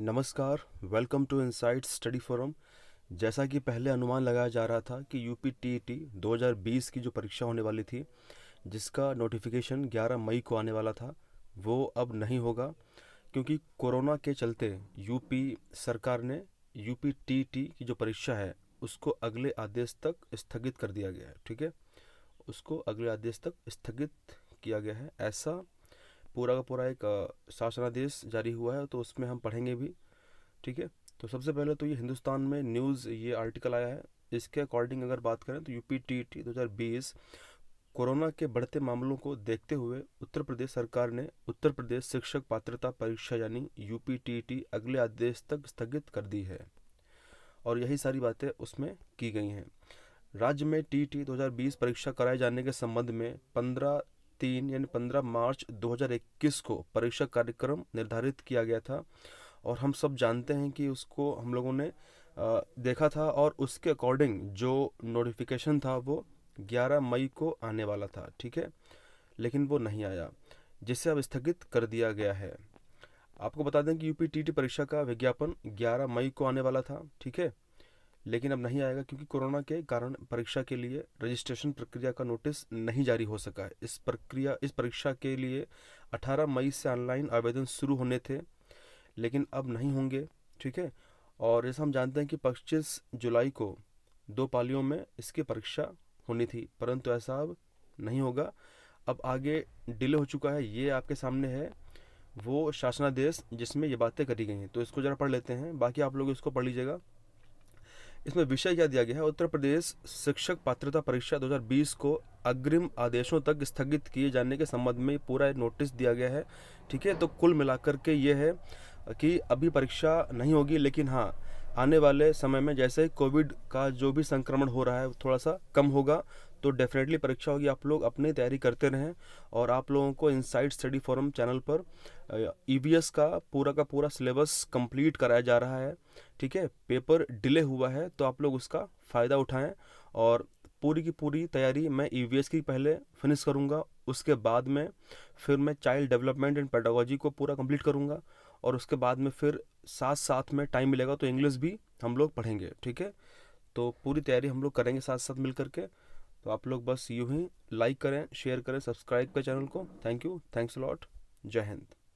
नमस्कार welcome to Insight Study Forum जैसा कि पहले अनुमान लगाया जा रहा था कि यू पी टी टी दो की जो परीक्षा होने वाली थी जिसका नोटिफिकेशन 11 मई को आने वाला था वो अब नहीं होगा क्योंकि कोरोना के चलते यूपी सरकार ने यू पी टी टी की जो परीक्षा है उसको अगले आदेश तक स्थगित कर दिया गया है ठीक है उसको अगले आदेश तक स्थगित किया गया है ऐसा पूरा का पूरा एक शासनादेश जारी हुआ है तो उसमें हम पढ़ेंगे भी ठीक है तो सबसे पहले तो ये हिंदुस्तान में न्यूज़ ये आर्टिकल आया है इसके अकॉर्डिंग अगर बात करें तो यू पी टी टी दो हज़ार बीस कोरोना के बढ़ते मामलों को देखते हुए उत्तर प्रदेश सरकार ने उत्तर प्रदेश शिक्षक पात्रता परीक्षा यानी यू पी टी टी अगले आदेश तक स्थगित कर दी है और यही सारी बातें उसमें की गई हैं राज्य में टी टी 2020 परीक्षा कराए जाने के संबंध में 15 तीन यानी पंद्रह मार्च 2021 को परीक्षा कार्यक्रम निर्धारित किया गया था और हम सब जानते हैं कि उसको हम लोगों ने देखा था और उसके अकॉर्डिंग जो नोटिफिकेशन था वो 11 मई को आने वाला था ठीक है लेकिन वो नहीं आया जिसे अब स्थगित कर दिया गया है आपको बता दें कि यूपी टी परीक्षा का विज्ञापन 11 मई को आने वाला था ठीक है लेकिन अब नहीं आएगा क्योंकि कोरोना के कारण परीक्षा के लिए रजिस्ट्रेशन प्रक्रिया का नोटिस नहीं जारी हो सका है इस प्रक्रिया इस परीक्षा के लिए 18 मई से ऑनलाइन आवेदन शुरू होने थे लेकिन अब नहीं होंगे ठीक है और जैसा हम जानते हैं कि पच्चीस जुलाई को दो पालियों में इसकी परीक्षा होनी थी परंतु ऐसा अब नहीं होगा अब आगे डिले हो चुका है ये आपके सामने है वो शासनादेश जिसमें ये बातें करी गई हैं तो इसको ज़रा पढ़ लेते हैं बाकी आप लोग इसको पढ़ लीजिएगा इसमें विषय क्या दिया गया है उत्तर प्रदेश शिक्षक पात्रता परीक्षा 2020 को अग्रिम आदेशों तक स्थगित किए जाने के संबंध में पूरा नोटिस दिया गया है ठीक है तो कुल मिलाकर के ये है कि अभी परीक्षा नहीं होगी लेकिन हाँ आने वाले समय में जैसे कोविड का जो भी संक्रमण हो रहा है थोड़ा सा कम होगा तो डेफिनेटली परीक्षा होगी आप लोग अपनी तैयारी करते रहें और आप लोगों को इनसाइड स्टडी फोरम चैनल पर ई e का पूरा का पूरा सिलेबस कंप्लीट कराया जा रहा है ठीक है पेपर डिले हुआ है तो आप लोग उसका फ़ायदा उठाएं और पूरी की पूरी तैयारी मैं ई e की पहले फिनिश करूँगा उसके बाद में फिर मैं चाइल्ड डेवलपमेंट एंड पेडागोजी को पूरा कम्प्लीट करूँगा और उसके बाद में फिर साथ साथ में टाइम मिलेगा तो इंग्लिश भी हम लोग पढ़ेंगे ठीक है तो पूरी तैयारी हम लोग करेंगे साथ साथ मिल करके तो आप लोग बस यूँ ही लाइक करें शेयर करें सब्सक्राइब करें चैनल को थैंक यू थैंक्स लॉट जय हिंद